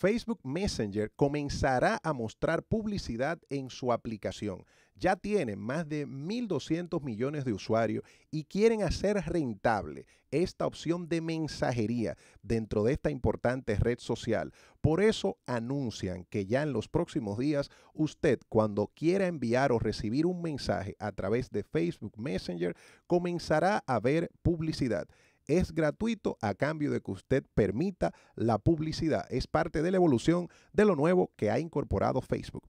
Facebook Messenger comenzará a mostrar publicidad en su aplicación. Ya tiene más de 1.200 millones de usuarios y quieren hacer rentable esta opción de mensajería dentro de esta importante red social. Por eso anuncian que ya en los próximos días usted cuando quiera enviar o recibir un mensaje a través de Facebook Messenger comenzará a ver publicidad es gratuito a cambio de que usted permita la publicidad. Es parte de la evolución de lo nuevo que ha incorporado Facebook.